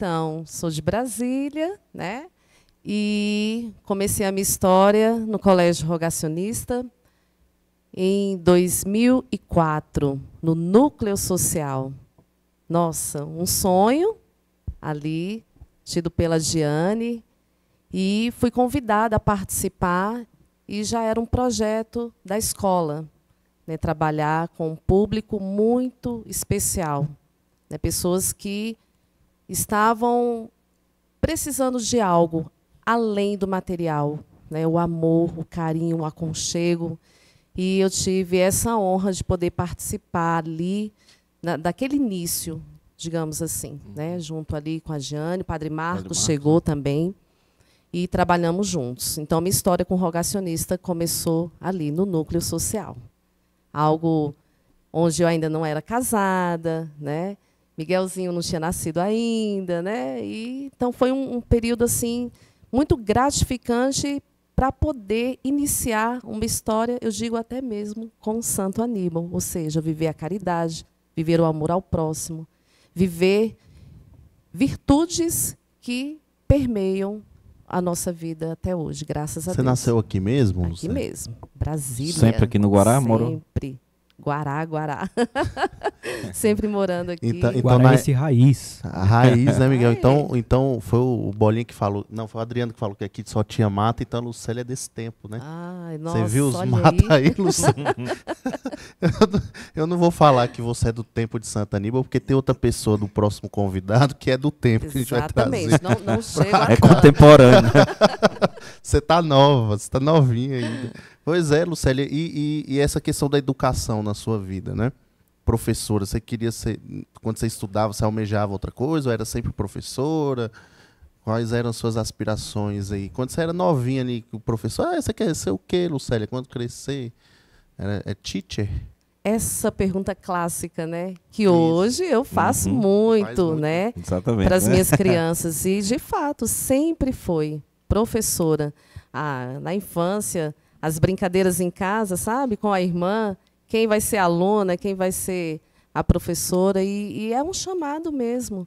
Então, sou de Brasília, né? E comecei a minha história no Colégio Rogacionista em 2004, no Núcleo Social. Nossa, um sonho ali, tido pela Diane, e fui convidada a participar e já era um projeto da escola, né, trabalhar com um público muito especial, né, pessoas que estavam precisando de algo além do material, né? o amor, o carinho, o aconchego. E eu tive essa honra de poder participar ali, na, daquele início, digamos assim, uhum. né? junto ali com a Giane, o Padre Marcos, chegou também e trabalhamos juntos. Então, minha história com o rogacionista começou ali, no núcleo social. Algo onde eu ainda não era casada, né? Miguelzinho não tinha nascido ainda, né? E, então foi um, um período assim muito gratificante para poder iniciar uma história, eu digo até mesmo com Santo Aníbal, ou seja, viver a caridade, viver o amor ao próximo, viver virtudes que permeiam a nossa vida até hoje, graças a Você Deus. Você nasceu aqui mesmo? Aqui mesmo, Brasília. Sempre aqui no Guará, morou? Sempre. Guará, Guará. sempre morando aqui. Então, então é na... raiz. A raiz, né, Miguel? Então, então foi o Bolinha que falou. Não, foi o Adriano que falou que aqui só tinha mata, então a Lucélia é desse tempo, né? Ai, nossa, você viu os mata aí, aí Lucélia? eu não vou falar que você é do tempo de Santa Aníbal, porque tem outra pessoa do próximo convidado que é do tempo Exatamente. que a gente vai trazer. Não, não chega é contemporâneo. você tá nova, você tá novinha ainda. Pois é, Lucélia, e, e, e essa questão da educação na sua vida, né? professora? Você queria ser. Quando você estudava, você almejava outra coisa? Ou era sempre professora? Quais eram suas aspirações aí? Quando você era novinha ali, o professor, ah, você quer ser o quê, Lucélia? Quando crescer? Era, é teacher? Essa pergunta clássica, né? Que Isso. hoje eu faço uhum. muito, muito, né? Exatamente. Para as né? minhas crianças. E, de fato, sempre foi professora. Ah, na infância, as brincadeiras em casa, sabe? Com a irmã, quem vai ser aluna, quem vai ser a professora, e, e é um chamado mesmo.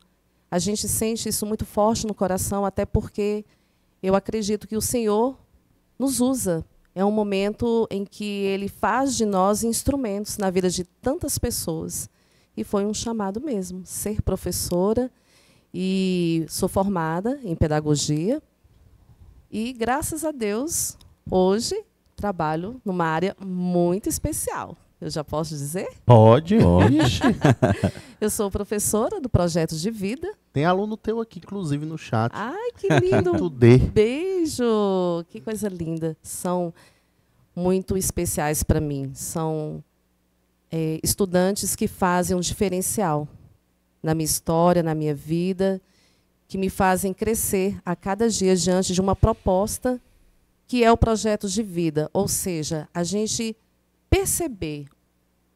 A gente sente isso muito forte no coração, até porque eu acredito que o Senhor nos usa. É um momento em que Ele faz de nós instrumentos na vida de tantas pessoas. E foi um chamado mesmo, ser professora. E sou formada em pedagogia. E, graças a Deus, hoje trabalho numa área muito especial. Eu já posso dizer? Pode, pode. eu sou professora do projeto de vida. Tem aluno teu aqui, inclusive, no chat. Ai, que lindo! Beijo! Que coisa linda. São muito especiais para mim. São é, estudantes que fazem um diferencial na minha história, na minha vida, que me fazem crescer a cada dia diante de uma proposta que é o projeto de vida. Ou seja, a gente perceber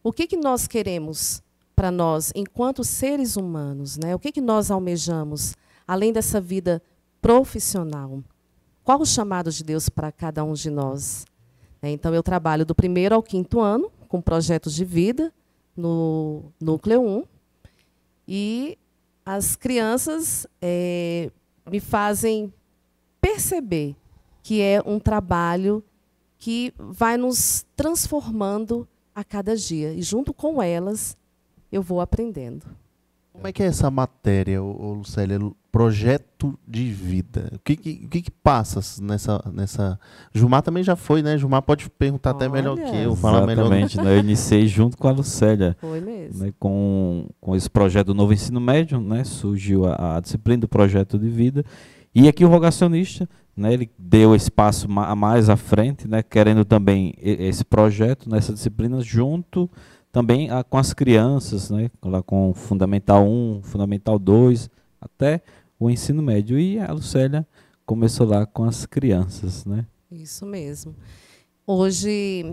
o que, que nós queremos para nós, enquanto seres humanos, né? o que, que nós almejamos, além dessa vida profissional. Qual o chamado de Deus para cada um de nós? É, então, eu trabalho do primeiro ao quinto ano, com projetos de vida, no Núcleo 1. E as crianças é, me fazem perceber que é um trabalho que vai nos transformando a cada dia. E junto com elas, eu vou aprendendo. Como é que é essa matéria, Lucélia? Projeto de vida. O que, que, que, que passa nessa, nessa. Jumar também já foi, né? Jumar pode perguntar Olha, até melhor que eu, falar melhor. Exatamente. Né? Eu iniciei junto com a Lucélia. Foi mesmo. Né? Com, com esse projeto do novo ensino médio, né? Surgiu a, a disciplina do projeto de vida. E aqui o rogacionista, né, ele deu espaço ma a mais à frente, né, querendo também esse projeto, nessa né, disciplina, junto também a, ah, com as crianças, né, lá com Fundamental 1, Fundamental 2, até o ensino médio. E a Lucélia começou lá com as crianças. Né? Isso mesmo. Hoje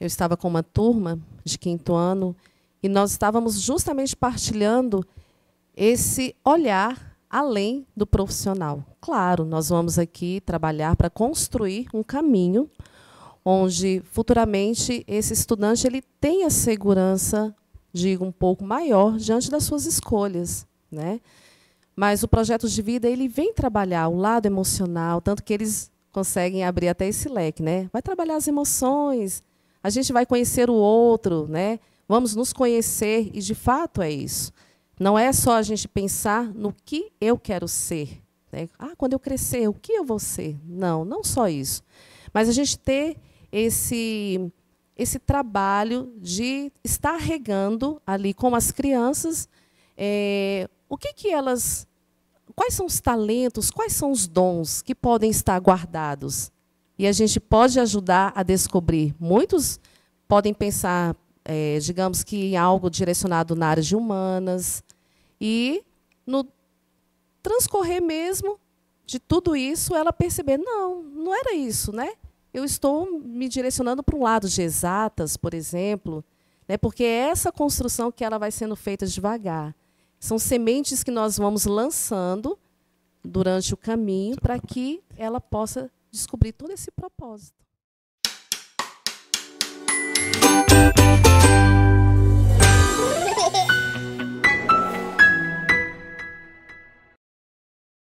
eu estava com uma turma de quinto ano e nós estávamos justamente partilhando esse olhar além do profissional. Claro, nós vamos aqui trabalhar para construir um caminho onde futuramente esse estudante ele tenha segurança, digo, um pouco maior diante das suas escolhas, né? Mas o projeto de vida ele vem trabalhar o lado emocional, tanto que eles conseguem abrir até esse leque, né? Vai trabalhar as emoções, a gente vai conhecer o outro, né? Vamos nos conhecer e de fato é isso. Não é só a gente pensar no que eu quero ser. Né? Ah, quando eu crescer, o que eu vou ser? Não, não só isso. Mas a gente ter esse, esse trabalho de estar regando ali com as crianças é, o que, que elas. Quais são os talentos, quais são os dons que podem estar guardados? E a gente pode ajudar a descobrir. Muitos podem pensar, é, digamos que em algo direcionado na área de humanas, e no transcorrer mesmo de tudo isso, ela perceber, não, não era isso, né? Eu estou me direcionando para um lado de exatas, por exemplo, né? porque é essa construção que ela vai sendo feita devagar. São sementes que nós vamos lançando durante o caminho para que ela possa descobrir todo esse propósito.